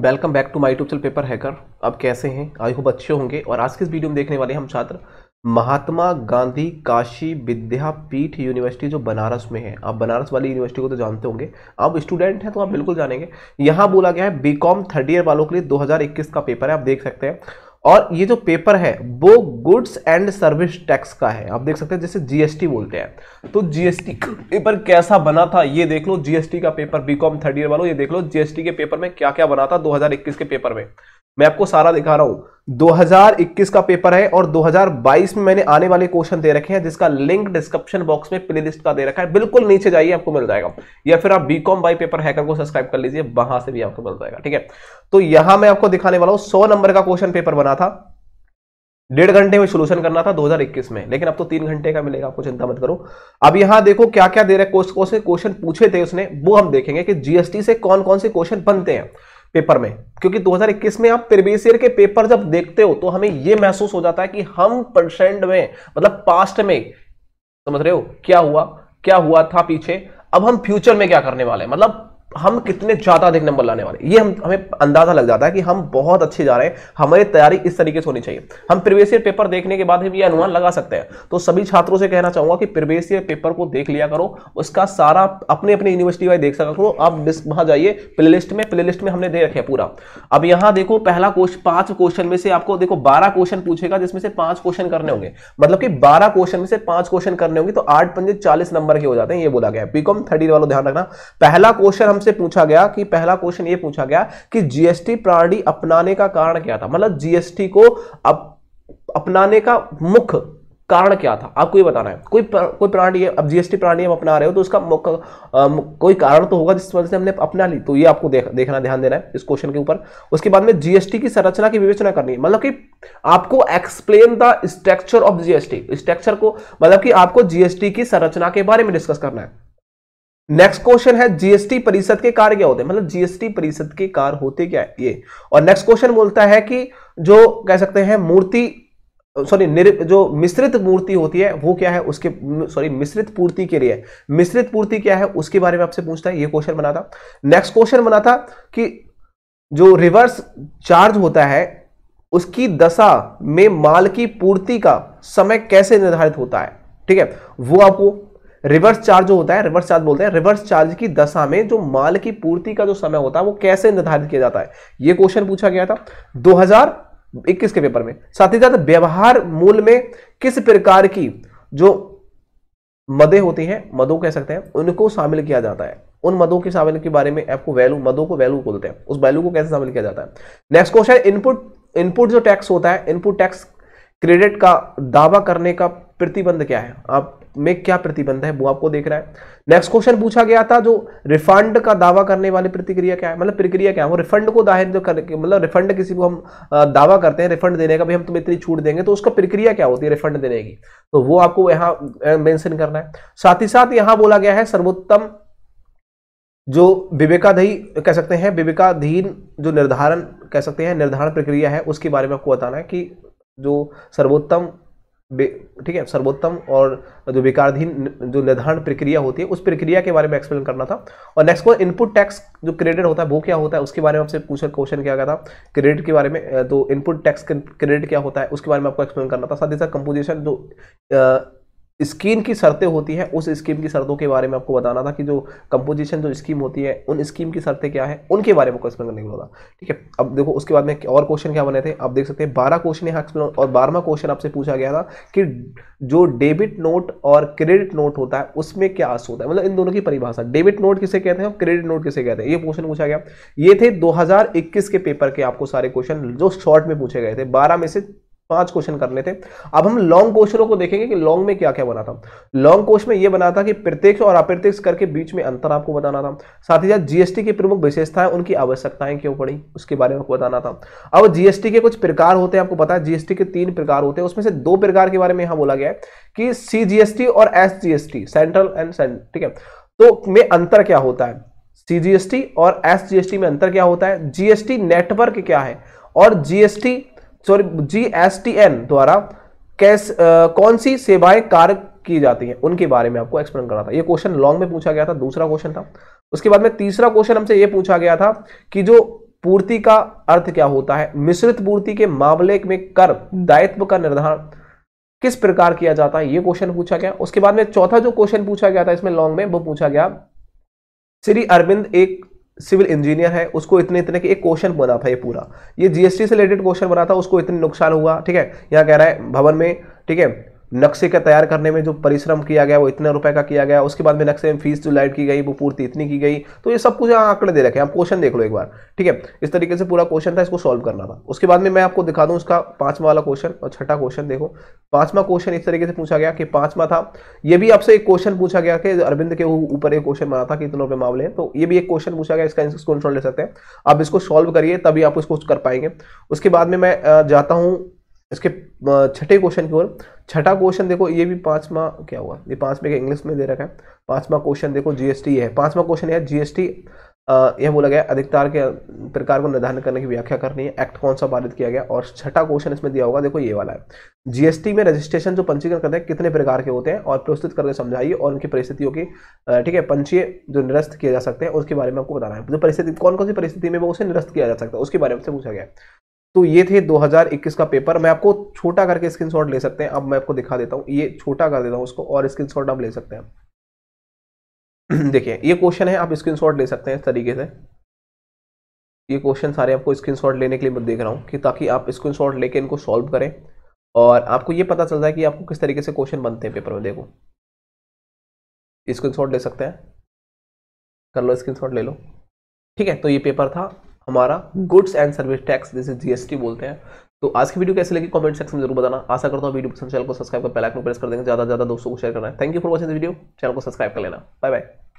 Welcome back to my tube channel paper hacker आप कैसे हैं आई होप अच्छे होंगे और आज के इस वीडियो में देखने वाले हम छात्र महात्मा गांधी काशी विद्यापीठ यूनिवर्सिटी जो बनारस में है आप बनारस वाली यूनिवर्सिटी को तो जानते होंगे आप स्टूडेंट हैं तो आप बिल्कुल जानेंगे यहाँ बोला गया है बी कॉम थर्ड ईयर वालों के लिए दो का पेपर है आप देख सकते हैं और ये जो पेपर है वो गुड्स एंड सर्विस टैक्स का है आप देख सकते हैं जैसे जीएसटी बोलते हैं तो जीएसटी पेपर कैसा बना था ये देख लो जीएसटी का पेपर बीकॉम थर्ड ईयर वालों ये देख लो जीएसटी के पेपर में क्या क्या बना था 2021 के पेपर में मैं आपको सारा दिखा रहा हूं 2021 का पेपर है और 2022 में मैंने आने वाले क्वेश्चन दे रखे हैं जिसका लिंक डिस्क्रिप्शन बॉक्स में प्लेलिस्ट का दे रखा है बिल्कुल नीचे जाइए आपको मिल जाएगा या फिर आप बीकॉम बाई पेपर हैकर को सब्सक्राइब कर लीजिए वहां से भी आपको मिल जाएगा ठीक है तो यहां मैं आपको दिखाने वाला हूं सौ नंबर का क्वेश्चन पेपर बना था डेढ़ घंटे में सोल्यूशन करना था 2021 में लेकिन अब तो तीन घंटे का मिलेगा आपको चिंता मत करो अब यहाँ देखो क्या क्या दे रहे क्वेश्चन पूछे थे उसने वो हम देखेंगे कि जीएसटी से कौन कौन से क्वेश्चन बनते हैं पेपर में क्योंकि 2021 में आप प्रीवियस ईयर के पेपर जब देखते हो तो हमें यह महसूस हो जाता है कि हम परसेंट में मतलब पास्ट में समझ रहे हो क्या हुआ क्या हुआ था पीछे अब हम फ्यूचर में क्या करने वाले हैं मतलब हम कितने ज़्यादा अधिक नंबर लाने वाले ये हम हमें अंदाज़ा लग जाता है कि हम बहुत अच्छे जा रहे हैं हमारी तैयारी इस तरीके से होनी चाहिए हम प्रीवियस पेपर देखने के बाद हम ये अनुमान लगा सकते हैं तो सभी छात्रों से कहना चाहूंगा कि प्रीवियस पेपर को देख लिया करो उसका सारा अपने अपने यूनिवर्सिटी वाइज देख सका करो आप वहां जाइए प्ले में प्ले में हमने दे रखे पूरा अब यहां देखो पहला क्वेश्चन पांच क्वेश्चन में से आपको देखो बारह क्वेश्चन पूछेगा जिसमें से पांच क्वेश्चन करने होंगे मतलब कि बारह क्वेश्चन में से पांच क्वेश्चन करने होंगे तो आठ पंजे चालीस नंबर के हो जाते हैं ये बोला गया बीकॉम थर्टी वालों ध्यान रखना पहला क्वेश्चन हम हमसे पूछा गया कि पहला क्वेश्चन ये पूछा गया कि जीएसटी प्रणाली अपनाने का कारण क्या था मतलब जीएसटी को अप, अपनाने का मुख्य कारण क्या था आपको ये बताना है कोई प्र, कोई प्रणाली अब जीएसटी प्रणाली हम अपना रहे हो तो उसका मुख्य कोई कारण तो होगा जिस वजह से हमने अपना ली तो ये आपको देख, देखना ध्यान देना है इस क्वेश्चन के ऊपर उसके बाद में जीएसटी की संरचना की विवेचना करनी है मतलब कि आपको explain the structure of GST structure को मतलब कि आपको जीएसटी की संरचना के बारे में डिस्कस करना है नेक्स्ट क्वेश्चन है जीएसटी परिषद के कार्य क्या होते हैं मतलब जीएसटी परिषद के कार्य होते क्या है ये और नेक्स्ट क्वेश्चन बोलता है कि जो कह सकते हैं मूर्ति सॉरी जो मिश्रित मूर्ति होती है वो क्या है उसके सॉरी मिश्रित पूर्ति के लिए मिश्रित पूर्ति क्या है उसके बारे में आपसे पूछता है ये क्वेश्चन बना था नेक्स्ट क्वेश्चन बना था कि जो रिवर्स चार्ज होता है उसकी दशा में माल की पूर्ति का समय कैसे निर्धारित होता है ठीक है वो आपको रिवर्स चार्ज जो होता है रिवर्स चार्ज बोलते हैं रिवर्स चार्ज की दशा में जो माल की पूर्ति का जो समय होता है वो कैसे निर्धारित किया जाता है ये क्वेश्चन पूछा गया था 2021 के पेपर में साथ ही साथ व्यवहार मूल में किस प्रकार की जो मदे होती हैं मदों कह सकते हैं उनको शामिल किया जाता है उन मदों के शामिल के बारे में आपको वैल्यू मदों को वैल्यू बोलते हैं उस वैल्यू को कैसे शामिल किया जाता है नेक्स्ट क्वेश्चन इनपुट इनपुट जो टैक्स होता है इनपुट टैक्स क्रेडिट का दावा करने का प्रतिबंध क्या है आप में क्या प्रतिबंध है वो आपको देख रहा है नेक्स्ट क्वेश्चन पूछा गया था जो रिफंड का दावा करने वाली प्रतिक्रिया क्या है मतलब प्रक्रिया क्या है वो रिफंड को दाहिर जो कर मतलब रिफंड किसी को हम दावा करते हैं रिफंड देने का भी हम तुम्हें इतनी छूट देंगे तो उसका प्रक्रिया क्या होती है रिफंड देने की तो वो आपको यहाँ मेंशन करना है साथ ही साथ यहाँ बोला गया है सर्वोत्तम जो विवेकाधी कह सकते हैं विवेकाधीन जो निर्धारण कह सकते हैं निर्धारण प्रक्रिया है उसके बारे में आपको बताना है कि जो सर्वोत्तम ठीक है सर्वोत्तम और जो विकाराधीन जो निर्धारण प्रक्रिया होती है उस प्रक्रिया के बारे में एक्सप्लेन करना था और नेक्स्ट को इनपुट टैक्स जो क्रेडिट होता है वो क्या होता है उसके बारे में आपसे पूछा क्वेश्चन किया गया था क्रेडिट के बारे में तो इनपुट टैक्स क्रेडिट क्या होता है उसके बारे में आपको एक्सप्लेन करना था साथ ही साथ कंपोजिशन जो स्कीम की शर्तें होती है उस स्कीम की शर्तों के बारे में आपको बताना था कि जो कंपोजिशन जो स्कीम होती है उन स्कीम की शर्तें क्या है उनके बारे में क्वेश्चन करने को था ठीक है अब देखो उसके बाद में और क्वेश्चन क्या बने थे आप देख सकते हैं बारह क्वेश्चन यहाँ एक्सप्लेन और बारहवा क्वेश्चन आपसे पूछा गया था कि जो डेबिट नोट और क्रेडिट नोट होता है उसमें क्या आस होता है मतलब इन दोनों की परिभाषा डेबिट नोट किसे कहते हैं और क्रेडिट नोट किसे कहते हैं ये क्वेश्चन पूछा गया ये थे दो के पेपर के आपको सारे क्वेश्चन जो शॉर्ट में पूछे गए थे बारह में से पांच क्वेश्चन करने थे अब हम लॉन्ग क्वेश्चनों को देखेंगे कि लॉन्ग में क्या क्या बना था लॉन्ग क्वेश्चन में यह बना था कि प्रत्यक्ष और अप्रत्यक्ष करके बीच में अंतर आपको बताना था साथ ही साथ जीएसटी की प्रमुख विशेषताएं उनकी आवश्यकताएं क्यों पड़ी उसके बारे में बताना था अब जीएसटी के कुछ प्रकार होते हैं आपको पता है जीएसटी के तीन प्रकार होते हैं उसमें से दो प्रकार के बारे में यहां बोला गया है कि सीजीएसटी और एसजीएसटी सेंट्रल एंड सेंट्रल ठीक है तो में अंतर क्या होता है सीजीएसटी और एसजीएसटी में अंतर क्या होता है जीएसटी नेटवर्क क्या है और जीएसटी सॉरी जीएसटीएन द्वारा कैस आ, कौन सी सेवाएं कार्य की जाती हैं उनके बारे में आपको एक्सप्लेन करना था ये क्वेश्चन लॉन्ग में पूछा गया था दूसरा क्वेश्चन था उसके बाद में तीसरा क्वेश्चन हमसे ये पूछा गया था कि जो पूर्ति का अर्थ क्या होता है मिश्रित पूर्ति के मामले में कर हम्म। दायित्व का निर्धारण किस प्रकार किया जाता है ये क्वेश्चन पूछा गया उसके बाद में चौथा जो क्वेश्चन पूछा गया था इसमें लॉन्ग में वो पूछा गया श्री अरविंद एक सिविल इंजीनियर है उसको इतने इतने के एक क्वेश्चन बना था ये पूरा ये जीएसटी से रिलेटेड क्वेश्चन बना था उसको इतने नुकसान हुआ ठीक है यहाँ कह रहा है भवन में ठीक है नक्शे का तैयार करने में जो परिश्रम किया गया वो इतने रुपए का किया गया उसके बाद में नक्शे में फीस जो लाइट की गई वो पूर्ति इतनी की गई तो ये सब कुछ आंकड़े दे रखे आप क्वेश्चन देख लो एक बार ठीक है इस तरीके से पूरा क्वेश्चन था इसको सॉल्व करना था उसके बाद में मैं आपको दिखा दूँ उसका पांचवा वाला क्वेश्चन और छठा क्वेश्चन देखो पांचवा क्वेश्चन इस तरीके से पूछा गया कि पांचवा था ये भी आपसे एक क्वेश्चन पूछा गया कि अरविंद के ऊपर एक क्वेश्चन बना था कि इतने रुपये मामले हैं तो ये भी एक क्वेश्चन पूछा गया इसका स्क्रीनशॉट ले सकते हैं आप इसको सॉल्व करिए तभी आप इसको कर पाएंगे उसके बाद में मैं जाता हूँ इसके छठे क्वेश्चन की ओर छठा क्वेश्चन देखो ये भी पांचवा क्या हुआ ये पांचवे का इंग्लिश में दे रखा है पांचवा क्वेश्चन देखो जीएसटी है पांचवा क्वेश्चन है जीएसटी यह बोला गया अधिकतर के प्रकार को निर्धारण करने की व्याख्या करनी है एक्ट कौन सा पारित किया गया और छठा क्वेश्चन इसमें दिया होगा देखो ये वाला है जीएसटी में रजिस्ट्रेशन जो पंजीकरण करते हैं कितने प्रकार के होते हैं और प्रस्तुत करके समझाइए और उनकी परिस्थितियों की ठीक है पंचीय जो निरस्त किया जा सकते हैं उसके बारे में आपको बताना है जो तो परिस्थिति कौन कौन सी परिस्थिति में वो उसे निरस्त किया जा सकता है उसके बारे में पूछा गया तो ये थे 2021 का पेपर मैं आपको छोटा करके स्क्रीनशॉट ले सकते हैं अब मैं आपको दिखा देता हूँ ये छोटा कर देता हूँ उसको और स्क्रीनशॉट आप ले सकते हैं देखिए ये क्वेश्चन है आप स्क्रीनशॉट ले सकते हैं इस तरीके से ये क्वेश्चन सारे आपको स्क्रीनशॉट लेने के लिए मैं देख रहा हूँ कि ताकि आप स्क्रीनशॉट लेके इनको सॉल्व करें और आपको ये पता चल जाए कि आपको किस तरीके से क्वेश्चन बनते हैं पेपर में देखो स्क्रीनशॉट ले सकते हैं कर लो स्क्रीनशॉट ले लो ठीक है तो ये पेपर था हमारा गुड्स एंड सर्विस टैक्स जिसे जीएसटी बोलते हैं तो आज की वीडियो कैसे लगी कमेंट सेक्शन में जरूर बताना आशा करता हूँ वीडियो पसंद चैनल को सब्सक्राइब कर बेल प्रेस कर देंगे ज़्यादा ज़्यादा दोस्तों को शेयर करना है thank you for watching the video channel को सब्सक्राइब कर लेना बाय बाय